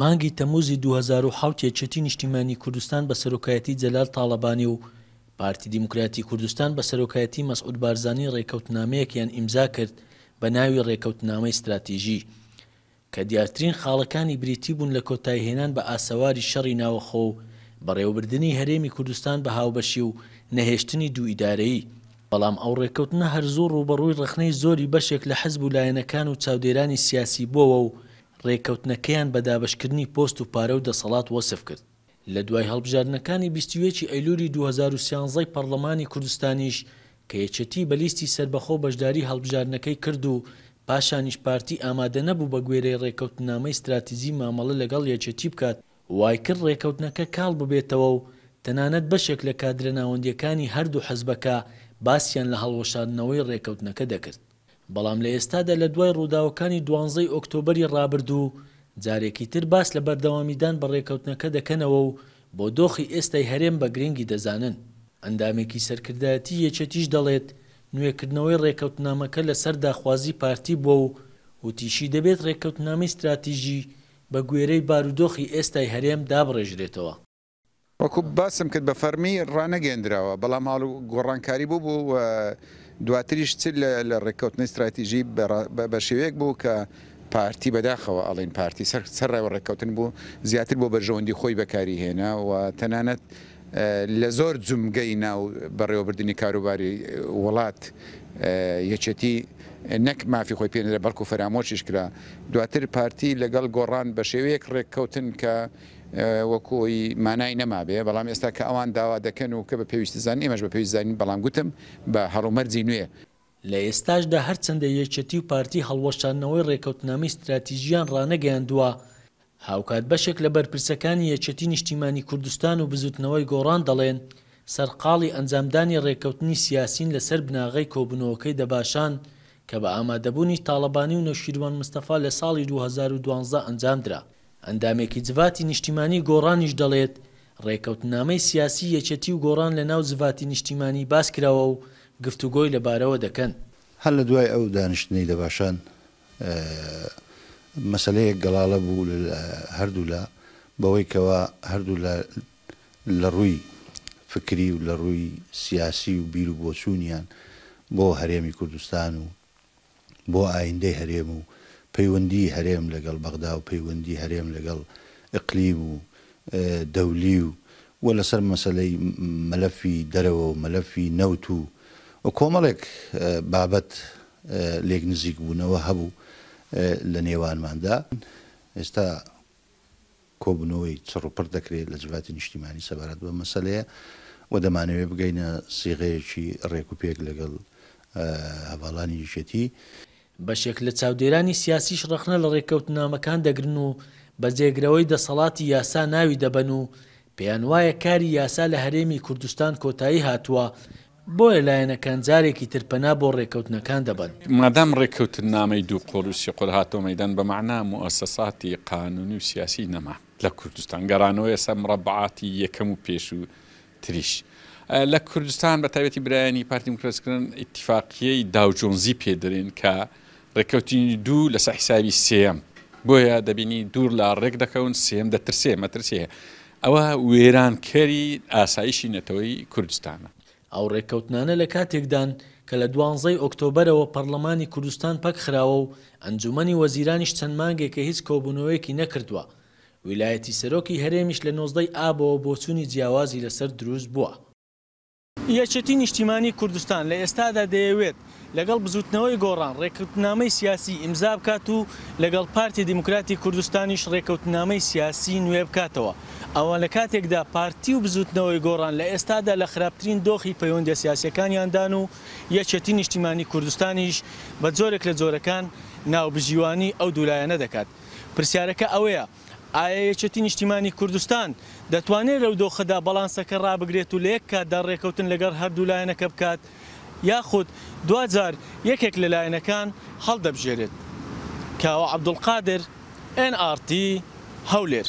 مانگی تەموزی 2010 چێتی نیشتیمانی کوردستان بە سەرۆکایەتی جەلال تاالبانی و پارتی دیموکراتی کوردستان بە سەرۆکایەتی مەسعود بارزانانی ڕێکەوتنامەیەکیان ئیمزا کرد بە ناوی ڕێکەوتنامەی استراتیژی کە دیارترین خاڵەکانی بریتی بوون لە کۆتایهێنان بە ئاسەواری شەڕی ناوەخۆ و بەڕێوەبردننی هەرێمی کوردستان بە هاوبەشی و نەهێشتنی دوئیدارایی بەڵام ئەو ڕێکەوتنە هەر زۆر ڕوبەڕووی ڕخنەی زۆری بەشێک لە حەزب و لایەنەکان و چاودێرانی سیاسی بۆەوە و ڕێککەوتنەکەیان بە دابشکردنی پۆست و پارە و دەسەڵات وەسف کرد لە دوای هەڵبژاردنەکانی بیستوێکی ئەیلوری 2013 پەرلەمانی کوردستانیش کە یەچەتی بە لیستی سربەخۆ بەشداری هەڵبژاردنەکەی کرد و پاشانیش پارتی ئامادە نەبوو بە گوێرەی ڕێککەوتنامەی استراتیزی مامەڵە لەگەڵ یەچەتی بکات وای کرد ڕێککەوتنەکە کاڵ ببێتەوە و تەنانەت بەشێک لە کادرە ناوەندیەکانی هەردوو حەزبەکە باسییان لە هەڵوەشاندنەوەی ڕێککەوتنەکە دەکرد بەڵام لە ئێستادا لە دوای ڕووداوەکانی دوانزەی ئۆکتۆبری ڕابردوو جارێکی تر باس لە بەردەوامیدان بە ڕێکەوتنەکە دەکەنەوە و بۆ دۆخی ئێستای هەرێم بە گرنگی دەزانن ئەندامێکی سەرکردایەتی یەچەتیش دەڵێت نوێکردنەوەی ڕێکەوتنامەکە لە سەر داخوازی پارتی بۆ و وتیشی دەبێت ڕێکەوتنامی استراتیژی بە گوێرەی بارودۆخی ئێستای هەرێم دابڕێژرێتەوە وەکو باسم کرد بە فەرمی ڕانەگەندراوە بەڵام هاڵ و گۆڕانکاری بوو بوو دواتریش چ لە ڕێککەوتنی استراتیژی بە شێوەیەک بوو کە پارتی بەداخەوە ئەڵین پارتی سەرڕێوە ڕێککەوتن بوو زیاتر بۆ بەژەوەندی خۆی بەکاری هێنا و تەنانەت لە زۆر جومگەی ناو بەڕێوەبردننی کاروباری وڵات یەکێتی نەک مافی خۆی پێێنرە بەڵکو فەرامۆچش کرا دواتر پارتی لەگەڵ گۆڕان بە شێوەیەک ڕێککەوتن کە وەکوی مانای نەمابێ بەڵام ئێستا کە ئەوان داوا دەکەن و کە بە پێویستی زان ئێمەش بە پێویست زانین بەڵام گوتم بە هەڵومەرزی نوێ لە ئێستاشدا هەرچەندە یەکێتی و پارتی هەڵوەشانەوەی ڕێککەوتنامی استراتیژیان ڕانەگەیان دووە. هاوکات بەشێک لە بەرپرسەکانی یەچەتی نیشتیمانی کوردستان و بزوتنەوەی گۆڕان دەڵێن سەرقاڵی ئەنجامدانی ڕێککەوتنی سیاسین لەسەر بناغی کۆبنەوەکەی دەباشان کە بە ئامادەبوونی تاالبانی و نەشیروان مستەفا لە ساڵی 2012 ئەنجامدرا ئەندامێکی جڤاتی نیشتیمانی گۆڕانیش دەڵێت ڕێککەوتنامەی سیاسی یەچەتی و گۆڕان لە ناو جڤاتی نیشتیمانی باس کراوە و گفتوگۆی لەبارەوە دەکەن هەر لە دوای ئەو دانیشتنی دەباشان مەسلەیەک گەڵاڵە بوو هەردوو لە بەوەی کەەوە هەردوو لە ڕووی فکری و لە ڕووی سیاسی و بیر و بۆچوونیان بۆ هەرێمی کوردستان و بۆ ئایندەی هەرێم و پەیوەندی هەرێم لەگەڵ بەغدا و پەیوەندی هەرێم لەگەڵ ئەقلیم و دەولی و وە لەسەر مەسلەی مەلەفی دەرەوە و مەلەفی نەوت و کۆمەڵێک بابەت لێک نزیک بوونەوە هەبوو لە نێوانماندا ئێستا کۆبنەوەی چڕپڕ دەکرێت لە جباتی نیشتیمانی سەبارەت بە مەسلەیە و دەمانەوێت بگەینە سیغەیەکی ڕێکوپێک لەگەڵ هەواڵانی یشێتی بەشێک لە چاودێرانی سیاسیش ڕخنە لە ڕێککەوتنامەکان دەگرن و بەجێگرەوەی دەسەڵاتی یاسا ناوی دەبەن و پێیان وایە کاری یاسا لە هەرێمی کوردستان کۆتایی هاتووە بۆیە لایەنەکان جارێکی ترپەنا بۆ ڕێککەوتنەکان دەبن مادام ڕێککەوتن نامی دوو قۆلوسی قل هاتۆ مەدان بە معنا موسەساتی قانونی و سیاسی نەما لە کوردستان گەرانەوەی سەم ڕەبعاتی یەکەم و پێش و تریش. لە کوردستان بە تایبەتی برایانی پارتی مکرسکردن اتفاقیەی داوجۆنزی پێدرێن کە ڕێککەوتنی دوو لەسە حیساوی سێم بۆیە دەبینی دوور لە ڕێک دەکەون سێم دەترسێ مەترسێ ئەوە وێرانکەری ئاسایشی نەتەوەی کوردستانە ئەو ڕێککەوتنانە لە کاتێکدان کە لە دوانزەی ئۆکتۆبرەوە پەرلەمانی کوردستان پەک خراوە و ئەنجومی وەزیرانیش چەند مانگێکە هیچ کۆبوونەوەیەکی نەکردووە ویلایەتی سەرۆکی هەرێمیش لە نۆزدەی ئابەوە بۆچوونی جیاوازی لەسەر دروست بووە یەچەتی نیشتیمانی کوردستان لە ئێستادا دەیەوێت لەگەڵ بزوتنەوەی گۆڕان ڕێکوتنامەی سیاسی ئیمزا بکات و لەگەڵ پارتی دیموکراتی کوردستانیش ڕێکەوتنامەی سیاسی نوێ بکاتەوە ئەوان لە کاتێکدا پارتی و بزوتنەوەی گۆڕان لە ئێستادا لە خراپترین دۆخی پەیوەندی سیاسەکانیاندان و یەکێتی نیشتیمانی کوردستانیش بە زۆرێک لە زۆرەکان ناوبژیوانی ئەو دوولایەنە دەکات پرسیارەکە ئەوەیە ئایا یەکێتی نیشتیمانی کوردستان دەتوانێت لەو دۆخەدا بەڵانسەکە ڕابگرێت و لە یەککات دا ڕێکەوتن لەگەر هەردوو لایەنەکە بکات یاخود دوجار یەکێک لەلایەنەکان هەڵدەبژێرێت کاوە عەبدولقادر NRT هەولێر